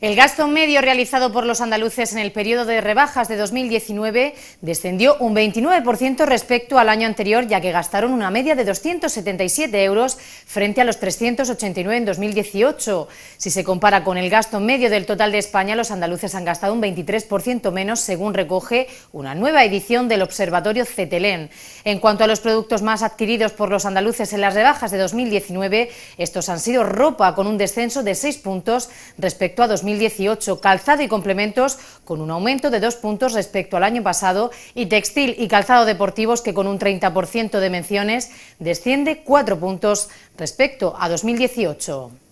El gasto medio realizado por los andaluces en el periodo de rebajas de 2019 descendió un 29% respecto al año anterior, ya que gastaron una media de 277 euros frente a los 389 en 2018. Si se compara con el gasto medio del total de España, los andaluces han gastado un 23% menos, según recoge una nueva edición del Observatorio Cetelén. En cuanto a los productos más adquiridos por los andaluces en las rebajas de 2019, estos han sido ropa, con un descenso de 6 puntos respecto a 2018, calzado y complementos con un aumento de dos puntos respecto al año pasado y textil y calzado deportivos que con un 30% de menciones desciende cuatro puntos respecto a 2018.